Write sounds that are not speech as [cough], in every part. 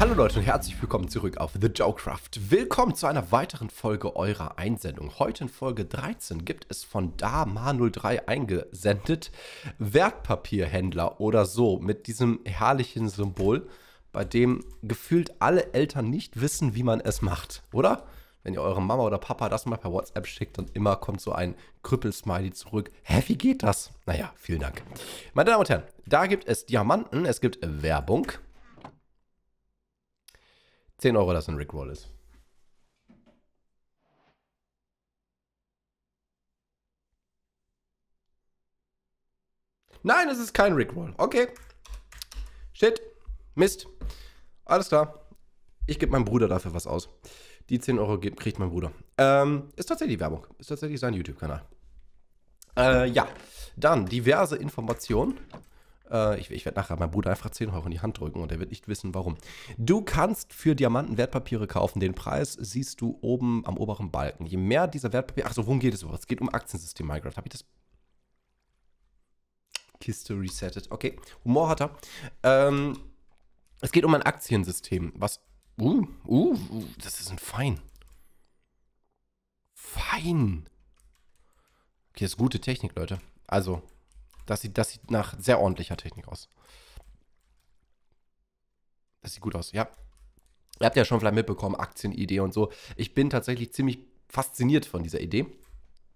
Hallo Leute und herzlich willkommen zurück auf The Joecraft. Willkommen zu einer weiteren Folge eurer Einsendung. Heute in Folge 13 gibt es von Dama03 eingesendet Wertpapierhändler oder so mit diesem herrlichen Symbol, bei dem gefühlt alle Eltern nicht wissen, wie man es macht, oder? Wenn ihr eure Mama oder Papa das mal per WhatsApp schickt, und immer kommt so ein Krüppelsmiley zurück. Hä, wie geht das? Naja, vielen Dank. Meine Damen und Herren, da gibt es Diamanten, es gibt Werbung, 10 Euro, dass ein Rickroll ist. Nein, es ist kein Rickroll. Okay. Shit. Mist. Alles klar. Ich gebe meinem Bruder dafür was aus. Die 10 Euro kriegt mein Bruder. Ähm, ist tatsächlich Werbung. Ist tatsächlich sein YouTube-Kanal. Äh, ja. Dann diverse Informationen. Äh, ich ich werde nachher meinem Bruder einfach 10 Euro in die Hand drücken und er wird nicht wissen, warum. Du kannst für Diamanten Wertpapiere kaufen. Den Preis siehst du oben am oberen Balken. Je mehr dieser Wertpapiere. Achso, worum geht es überhaupt? Es geht um Aktiensystem Minecraft. Habe ich das Kiste resettet. Okay, Humor hat er. Ähm, es geht um ein Aktiensystem, was. Uh, uh, uh, das ist ein Fein. Fein. Okay, das ist gute Technik, Leute. Also, das sieht, das sieht nach sehr ordentlicher Technik aus. Das sieht gut aus, ja. Ihr habt ja schon vielleicht mitbekommen, Aktienidee und so. Ich bin tatsächlich ziemlich fasziniert von dieser Idee.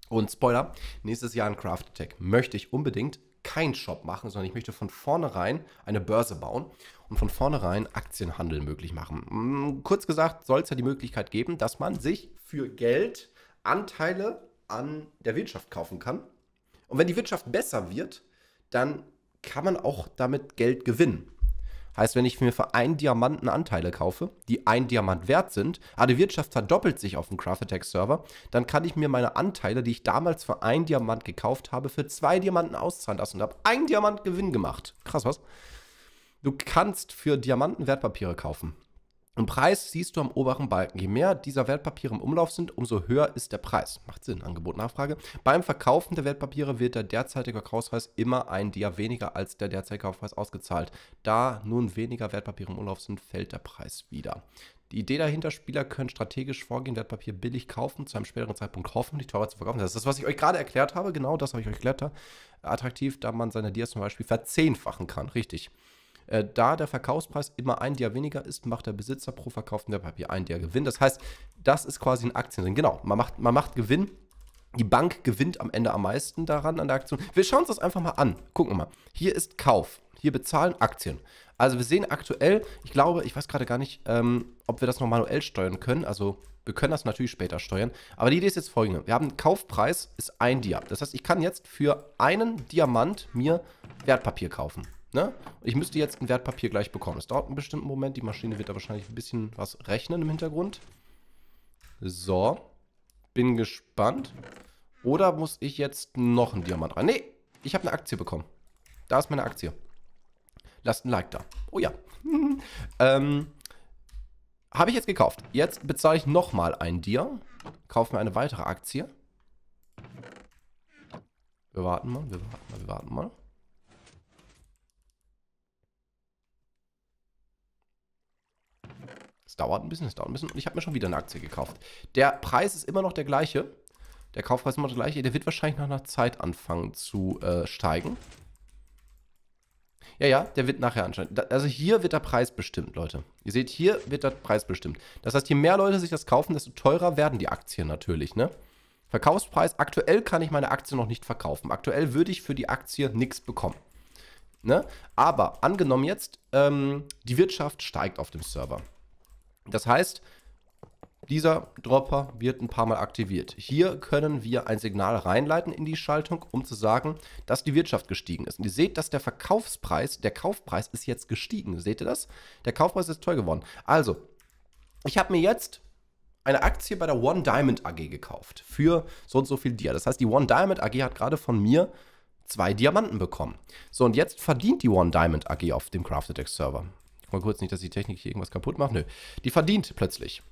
Und Spoiler, nächstes Jahr in Craft Attack möchte ich unbedingt keinen Shop machen, sondern ich möchte von vornherein eine Börse bauen und von vornherein Aktienhandel möglich machen. Mm, kurz gesagt, soll es ja die Möglichkeit geben, dass man sich für Geld Anteile an der Wirtschaft kaufen kann und wenn die Wirtschaft besser wird, dann kann man auch damit Geld gewinnen. Heißt, wenn ich mir für einen Diamanten Anteile kaufe, die ein Diamant wert sind, aber ah, die Wirtschaft verdoppelt sich auf dem Craft Attack Server, dann kann ich mir meine Anteile, die ich damals für einen Diamant gekauft habe, für zwei Diamanten auszahlen lassen und habe einen Diamant Gewinn gemacht. Krass, was? Du kannst für Diamanten Wertpapiere kaufen. Und Preis siehst du am oberen Balken. Je mehr dieser Wertpapiere im Umlauf sind, umso höher ist der Preis. Macht Sinn, Angebot, Nachfrage. Beim Verkaufen der Wertpapiere wird der derzeitige Kaufpreis immer ein Dia weniger als der derzeitige Kaufpreis ausgezahlt. Da nun weniger Wertpapiere im Umlauf sind, fällt der Preis wieder. Die Idee dahinter, Spieler können strategisch vorgehen, Wertpapier billig kaufen, zu einem späteren Zeitpunkt hoffentlich teurer zu verkaufen. Das ist das, was ich euch gerade erklärt habe. Genau das habe ich euch erklärt. Äh, attraktiv, da man seine Dias zum Beispiel verzehnfachen kann. Richtig. Äh, da der Verkaufspreis immer ein Dia weniger ist, macht der Besitzer pro verkauften Wertpapier ein Dia Gewinn. Das heißt, das ist quasi ein Aktiendrin. Genau, man macht, man macht Gewinn. Die Bank gewinnt am Ende am meisten daran an der Aktion. Wir schauen uns das einfach mal an. Gucken wir mal. Hier ist Kauf. Hier bezahlen Aktien. Also wir sehen aktuell, ich glaube, ich weiß gerade gar nicht, ähm, ob wir das noch manuell steuern können. Also wir können das natürlich später steuern. Aber die Idee ist jetzt folgende. Wir haben Kaufpreis ist ein Dia. Das heißt, ich kann jetzt für einen Diamant mir Wertpapier kaufen. Ne? Ich müsste jetzt ein Wertpapier gleich bekommen. Es dauert einen bestimmten Moment. Die Maschine wird da wahrscheinlich ein bisschen was rechnen im Hintergrund. So. Bin gespannt. Oder muss ich jetzt noch einen Diamant rein? Nee, ich habe eine Aktie bekommen. Da ist meine Aktie. Lasst ein Like da. Oh ja. [laughs] ähm, habe ich jetzt gekauft. Jetzt bezahle ich nochmal ein Dir. Kaufe mir eine weitere Aktie. Wir warten mal, wir warten mal, wir warten mal. Es dauert ein bisschen, es dauert ein bisschen. Und ich habe mir schon wieder eine Aktie gekauft. Der Preis ist immer noch der gleiche. Der Kaufpreis ist immer noch der gleiche. Der wird wahrscheinlich nach einer Zeit anfangen zu äh, steigen. Ja, ja, der wird nachher anscheinend. also hier wird der Preis bestimmt, Leute. Ihr seht, hier wird der Preis bestimmt. Das heißt, je mehr Leute sich das kaufen, desto teurer werden die Aktien natürlich, ne? Verkaufspreis, aktuell kann ich meine Aktie noch nicht verkaufen. Aktuell würde ich für die Aktie nichts bekommen. Ne? Aber angenommen jetzt, ähm, die Wirtschaft steigt auf dem Server. Das heißt, dieser Dropper wird ein paar Mal aktiviert. Hier können wir ein Signal reinleiten in die Schaltung, um zu sagen, dass die Wirtschaft gestiegen ist. Und ihr seht, dass der Verkaufspreis, der Kaufpreis ist jetzt gestiegen. Seht ihr das? Der Kaufpreis ist teuer geworden. Also, ich habe mir jetzt eine Aktie bei der One Diamond AG gekauft für so und so viel Dia. Das heißt, die One Diamond AG hat gerade von mir zwei Diamanten bekommen. So, und jetzt verdient die One Diamond AG auf dem Crafted Server mal kurz nicht, dass die Technik hier irgendwas kaputt macht. Nö, die verdient plötzlich.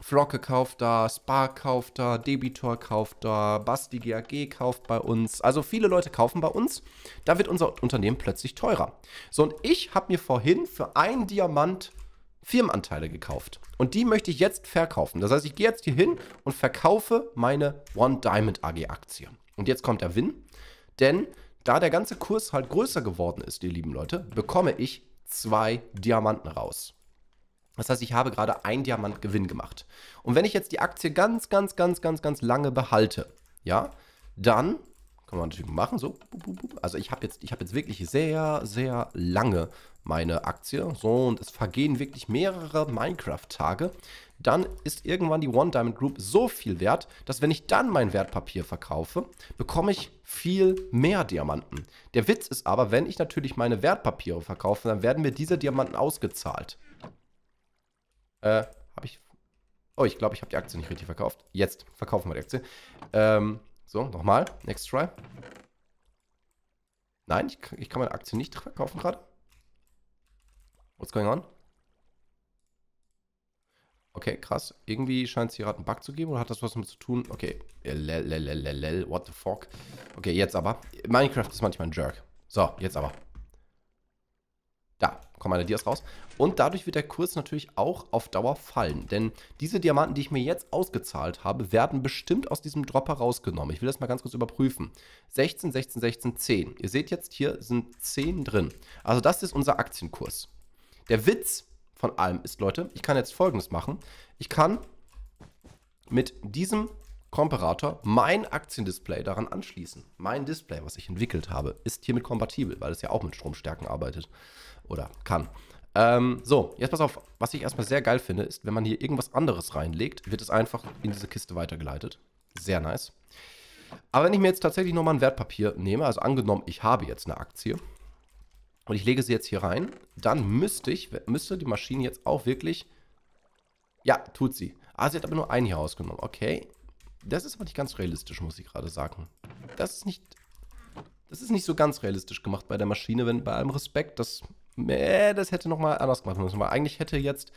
Flocke kauft da, Spark kauft da, Debitor kauft da, Basti GAG kauft bei uns. Also viele Leute kaufen bei uns. Da wird unser Unternehmen plötzlich teurer. So, und ich habe mir vorhin für einen Diamant Firmenanteile gekauft. Und die möchte ich jetzt verkaufen. Das heißt, ich gehe jetzt hier hin und verkaufe meine One Diamond AG Aktie. Und jetzt kommt der Win. Denn da der ganze Kurs halt größer geworden ist, ihr lieben Leute, bekomme ich zwei Diamanten raus. Das heißt, ich habe gerade einen Diamant Gewinn gemacht. Und wenn ich jetzt die Aktie ganz, ganz, ganz, ganz, ganz lange behalte, ja, dann kann man natürlich machen, so. Also ich habe jetzt, hab jetzt wirklich sehr, sehr lange meine Aktie. So, und es vergehen wirklich mehrere Minecraft-Tage. Dann ist irgendwann die One Diamond Group so viel wert, dass wenn ich dann mein Wertpapier verkaufe, bekomme ich viel mehr Diamanten. Der Witz ist aber, wenn ich natürlich meine Wertpapiere verkaufe, dann werden mir diese Diamanten ausgezahlt. Äh, habe ich... Oh, ich glaube, ich habe die Aktie nicht richtig verkauft. Jetzt verkaufen wir die Aktie. Ähm, so, nochmal. Next try. Nein, ich, ich kann meine Aktie nicht verkaufen gerade. What's going on? Okay, krass. Irgendwie scheint es hier gerade einen Bug zu geben oder hat das was damit zu tun? Okay. Äh, Lelelelelel, what the fuck? Okay, jetzt aber. Minecraft ist manchmal ein Jerk. So, jetzt aber kommen meine Dias raus. Und dadurch wird der Kurs natürlich auch auf Dauer fallen. Denn diese Diamanten, die ich mir jetzt ausgezahlt habe, werden bestimmt aus diesem Dropper rausgenommen. Ich will das mal ganz kurz überprüfen. 16, 16, 16, 10. Ihr seht jetzt, hier sind 10 drin. Also das ist unser Aktienkurs. Der Witz von allem ist, Leute, ich kann jetzt folgendes machen. Ich kann mit diesem Komparator mein Aktiendisplay daran anschließen. Mein Display, was ich entwickelt habe, ist hiermit kompatibel, weil es ja auch mit Stromstärken arbeitet oder kann. Ähm, so, jetzt pass auf, was ich erstmal sehr geil finde, ist, wenn man hier irgendwas anderes reinlegt, wird es einfach in diese Kiste weitergeleitet. Sehr nice. Aber wenn ich mir jetzt tatsächlich nochmal ein Wertpapier nehme, also angenommen, ich habe jetzt eine Aktie und ich lege sie jetzt hier rein, dann müsste ich, müsste die Maschine jetzt auch wirklich, ja, tut sie. Ah, sie hat aber nur einen hier rausgenommen. Okay, das ist aber nicht ganz realistisch, muss ich gerade sagen. Das ist nicht. Das ist nicht so ganz realistisch gemacht bei der Maschine, wenn bei allem Respekt, das. Äh, das hätte nochmal anders gemacht müssen. Weil eigentlich hätte jetzt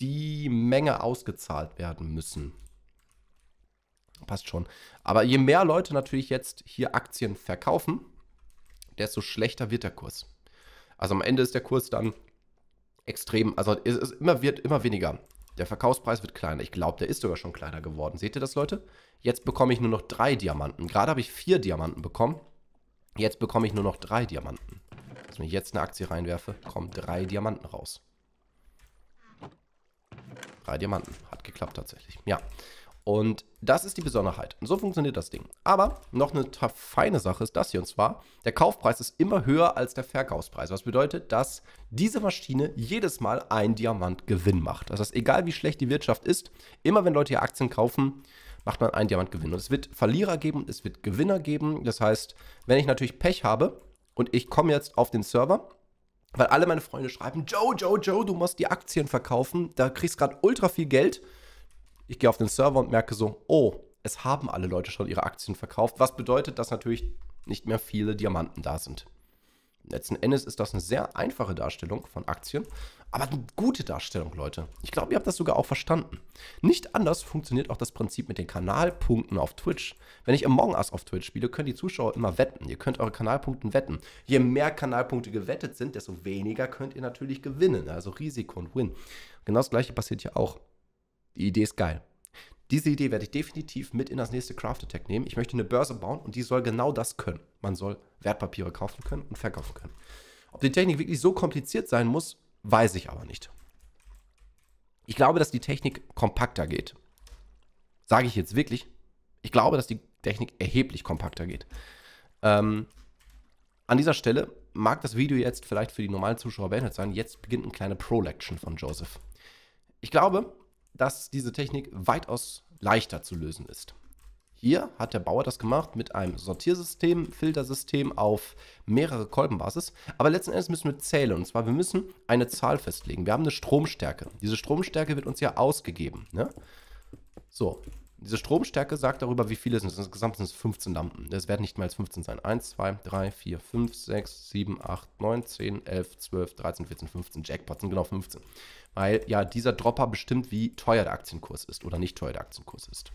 die Menge ausgezahlt werden müssen. Passt schon. Aber je mehr Leute natürlich jetzt hier Aktien verkaufen, desto schlechter wird der Kurs. Also am Ende ist der Kurs dann extrem, also es ist immer, wird immer weniger. Der Verkaufspreis wird kleiner. Ich glaube, der ist sogar schon kleiner geworden. Seht ihr das, Leute? Jetzt bekomme ich nur noch drei Diamanten. Gerade habe ich vier Diamanten bekommen. Jetzt bekomme ich nur noch drei Diamanten. Also wenn ich jetzt eine Aktie reinwerfe, kommen drei Diamanten raus. Drei Diamanten. Hat geklappt tatsächlich. Ja. Und das ist die Besonderheit. Und so funktioniert das Ding. Aber noch eine feine Sache ist das hier. Und zwar, der Kaufpreis ist immer höher als der Verkaufspreis. Was bedeutet, dass diese Maschine jedes Mal einen Diamant Gewinn macht. Das heißt, egal wie schlecht die Wirtschaft ist, immer wenn Leute hier Aktien kaufen, macht man einen Diamant Gewinn. Und es wird Verlierer geben, es wird Gewinner geben. Das heißt, wenn ich natürlich Pech habe und ich komme jetzt auf den Server weil alle meine Freunde schreiben, Joe, Joe, Joe, du musst die Aktien verkaufen, da kriegst gerade ultra viel Geld ich gehe auf den Server und merke so, oh, es haben alle Leute schon ihre Aktien verkauft, was bedeutet, dass natürlich nicht mehr viele Diamanten da sind. Letzten Endes ist das eine sehr einfache Darstellung von Aktien, aber eine gute Darstellung, Leute. Ich glaube, ihr habt das sogar auch verstanden. Nicht anders funktioniert auch das Prinzip mit den Kanalpunkten auf Twitch. Wenn ich Among Us auf Twitch spiele, können die Zuschauer immer wetten. Ihr könnt eure Kanalpunkte wetten. Je mehr Kanalpunkte gewettet sind, desto weniger könnt ihr natürlich gewinnen. Also Risiko und Win. Genau das gleiche passiert hier auch. Die Idee ist geil. Diese Idee werde ich definitiv mit in das nächste Craft Attack nehmen. Ich möchte eine Börse bauen und die soll genau das können. Man soll Wertpapiere kaufen können und verkaufen können. Ob die Technik wirklich so kompliziert sein muss, weiß ich aber nicht. Ich glaube, dass die Technik kompakter geht. Sage ich jetzt wirklich. Ich glaube, dass die Technik erheblich kompakter geht. Ähm, an dieser Stelle mag das Video jetzt vielleicht für die normalen Zuschauer beendet sein. Jetzt beginnt eine kleine Pro-Lection von Joseph. Ich glaube, dass diese Technik weitaus leichter zu lösen ist. Hier hat der Bauer das gemacht mit einem Sortiersystem, Filtersystem auf mehrere Kolbenbasis. Aber letzten Endes müssen wir zählen. Und zwar, wir müssen eine Zahl festlegen. Wir haben eine Stromstärke. Diese Stromstärke wird uns ja ausgegeben. Ne? So, diese Stromstärke sagt darüber, wie viele es sind. Insgesamt sind es 15 Lampen. Das werden nicht mehr als 15 sein. 1, 2, 3, 4, 5, 6, 7, 8, 9, 10, 11, 12, 13, 14, 15. Jackpots sind genau 15. Weil ja dieser Dropper bestimmt, wie teuer der Aktienkurs ist oder nicht teuer der Aktienkurs ist.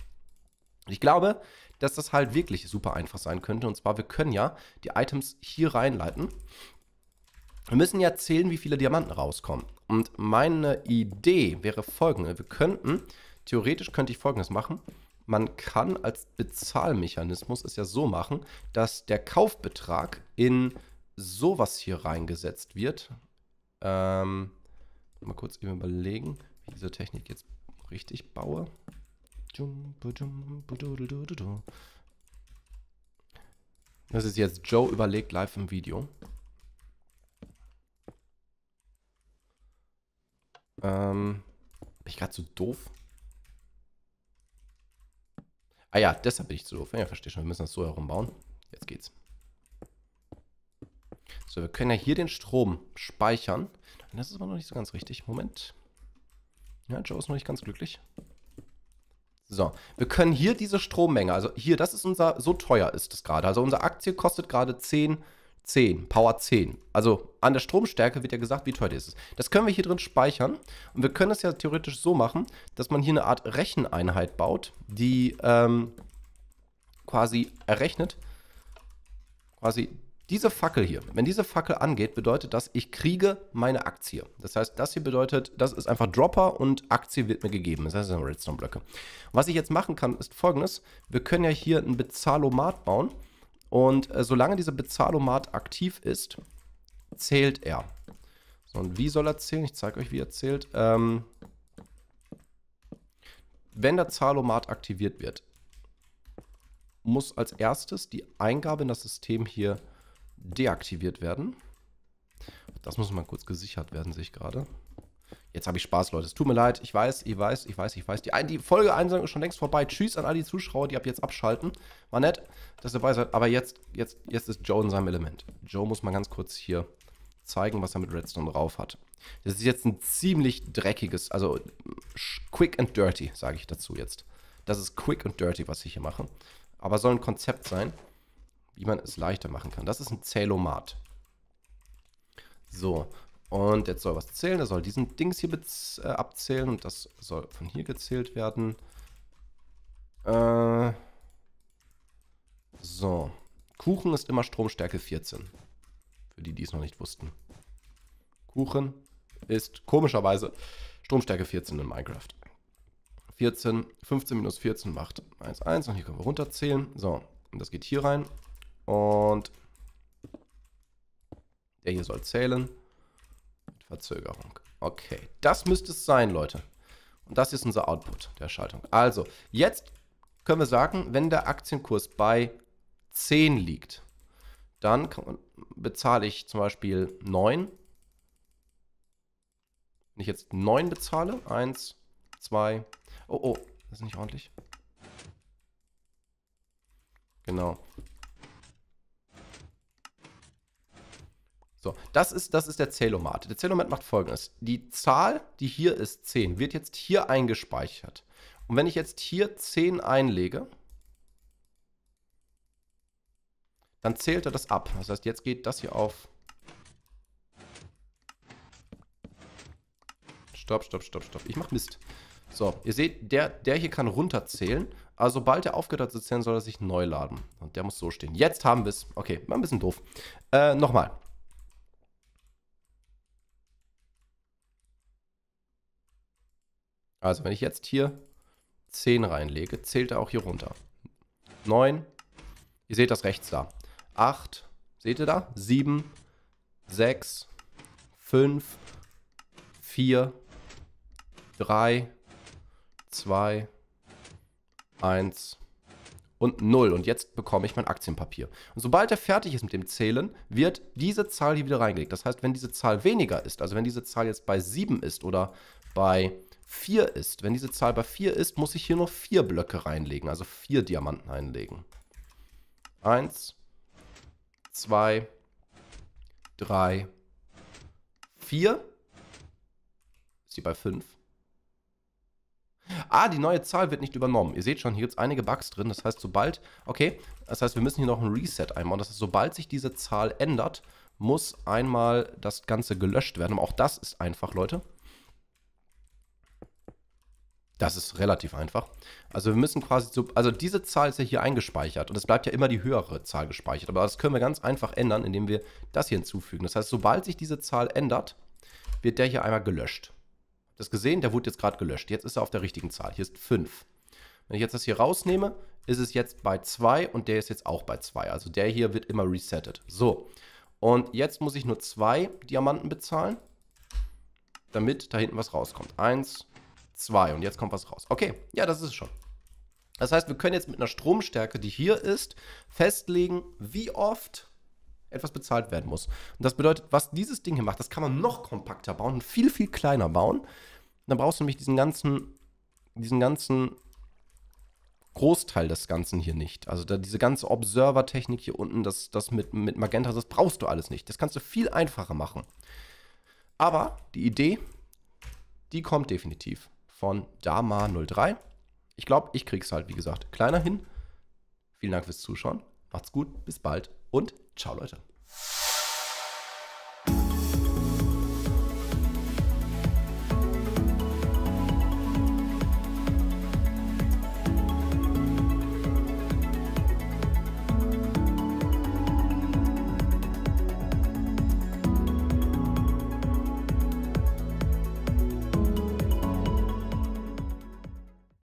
Ich glaube, dass das halt wirklich super einfach sein könnte. Und zwar, wir können ja die Items hier reinleiten. Wir müssen ja zählen, wie viele Diamanten rauskommen. Und meine Idee wäre folgende. Wir könnten Theoretisch könnte ich Folgendes machen. Man kann als Bezahlmechanismus es ja so machen, dass der Kaufbetrag in sowas hier reingesetzt wird. Ähm, mal kurz eben überlegen, wie ich diese Technik jetzt richtig baue. Das ist jetzt Joe überlegt live im Video. Ähm, bin ich gerade so doof? Ah ja, deshalb bin ich zu doof. Ja, verstehe schon. Wir müssen das so herumbauen. Jetzt geht's. So, wir können ja hier den Strom speichern. Das ist aber noch nicht so ganz richtig. Moment. Ja, Joe ist noch nicht ganz glücklich. So, wir können hier diese Strommenge, also hier, das ist unser, so teuer ist es gerade. Also unsere Aktie kostet gerade 10 10, Power 10. Also an der Stromstärke wird ja gesagt, wie teuer ist es. Das können wir hier drin speichern und wir können es ja theoretisch so machen, dass man hier eine Art Recheneinheit baut, die ähm, quasi errechnet, quasi diese Fackel hier, wenn diese Fackel angeht, bedeutet das, ich kriege meine Aktie. Das heißt, das hier bedeutet, das ist einfach Dropper und Aktie wird mir gegeben. Das heißt, das sind Redstone-Blöcke. Was ich jetzt machen kann, ist folgendes. Wir können ja hier ein Bezahlomat bauen. Und äh, solange dieser Bezahlomat aktiv ist, zählt er. So, und wie soll er zählen? Ich zeige euch, wie er zählt. Ähm, wenn der Zahlomat aktiviert wird, muss als erstes die Eingabe in das System hier deaktiviert werden. Das muss mal kurz gesichert werden, sehe ich gerade. Jetzt habe ich Spaß, Leute. Es tut mir leid. Ich weiß, ich weiß, ich weiß, ich weiß. Die, die Folge 1 ist schon längst vorbei. Tschüss an all die Zuschauer, die ab jetzt abschalten. War nett, dass ihr dabei seid. Aber jetzt, jetzt, jetzt ist Joe in seinem Element. Joe muss mal ganz kurz hier zeigen, was er mit Redstone drauf hat. Das ist jetzt ein ziemlich dreckiges, also quick and dirty, sage ich dazu jetzt. Das ist quick and dirty, was ich hier mache. Aber soll ein Konzept sein, wie man es leichter machen kann. Das ist ein Zählomat. So, und jetzt soll was zählen. Er soll diesen Dings hier äh, abzählen und das soll von hier gezählt werden. Äh, so. Kuchen ist immer Stromstärke 14. Für die, die es noch nicht wussten. Kuchen ist komischerweise Stromstärke 14 in Minecraft. 14, 15 minus 14 macht 1, 1. Und hier können wir runterzählen. So, und das geht hier rein. Und der hier soll zählen. Verzögerung. Okay, das müsste es sein, Leute. Und das ist unser Output der Schaltung. Also, jetzt können wir sagen, wenn der Aktienkurs bei 10 liegt, dann bezahle ich zum Beispiel 9. Wenn ich jetzt 9 bezahle, 1, 2, oh, oh, das ist nicht ordentlich. Genau. So, das ist, das ist der Zählomat. Der Zählomat macht folgendes. Die Zahl, die hier ist, 10, wird jetzt hier eingespeichert. Und wenn ich jetzt hier 10 einlege, dann zählt er das ab. Das heißt, jetzt geht das hier auf. Stopp, stopp, stopp, stopp. Ich mach Mist. So, ihr seht, der, der hier kann runterzählen. Also sobald er aufgehört hat zu zählen, soll er sich neu laden. Und der muss so stehen. Jetzt haben wir es. Okay, war ein bisschen doof. Äh, nochmal. Also wenn ich jetzt hier 10 reinlege, zählt er auch hier runter. 9, ihr seht das rechts da. 8, seht ihr da? 7, 6, 5, 4, 3, 2, 1 und 0. Und jetzt bekomme ich mein Aktienpapier. Und sobald er fertig ist mit dem Zählen, wird diese Zahl hier wieder reingelegt. Das heißt, wenn diese Zahl weniger ist, also wenn diese Zahl jetzt bei 7 ist oder bei 4 ist, wenn diese Zahl bei 4 ist, muss ich hier noch 4 Blöcke reinlegen, also 4 Diamanten einlegen. 1, 2, 3, 4. Ist die bei 5? Ah, die neue Zahl wird nicht übernommen. Ihr seht schon, hier gibt es einige Bugs drin. Das heißt, sobald, okay, das heißt, wir müssen hier noch ein Reset einbauen. Das heißt, sobald sich diese Zahl ändert, muss einmal das Ganze gelöscht werden. Aber auch das ist einfach, Leute. Das ist relativ einfach. Also wir müssen quasi, so, also diese Zahl ist ja hier eingespeichert und es bleibt ja immer die höhere Zahl gespeichert. Aber das können wir ganz einfach ändern, indem wir das hier hinzufügen. Das heißt, sobald sich diese Zahl ändert, wird der hier einmal gelöscht. Habt ihr das gesehen? Der wurde jetzt gerade gelöscht. Jetzt ist er auf der richtigen Zahl. Hier ist 5. Wenn ich jetzt das hier rausnehme, ist es jetzt bei 2 und der ist jetzt auch bei 2. Also der hier wird immer resettet. So, und jetzt muss ich nur 2 Diamanten bezahlen, damit da hinten was rauskommt. Eins, 2. Und jetzt kommt was raus. Okay, ja, das ist es schon. Das heißt, wir können jetzt mit einer Stromstärke, die hier ist, festlegen, wie oft etwas bezahlt werden muss. Und das bedeutet, was dieses Ding hier macht, das kann man noch kompakter bauen und viel, viel kleiner bauen. dann brauchst du nämlich diesen ganzen, diesen ganzen Großteil des Ganzen hier nicht. Also diese ganze Observer-Technik hier unten, das, das mit, mit Magenta, das brauchst du alles nicht. Das kannst du viel einfacher machen. Aber die Idee, die kommt definitiv von Dama03. Ich glaube, ich krieg's halt, wie gesagt, kleiner hin. Vielen Dank fürs Zuschauen. Macht's gut, bis bald und ciao, Leute.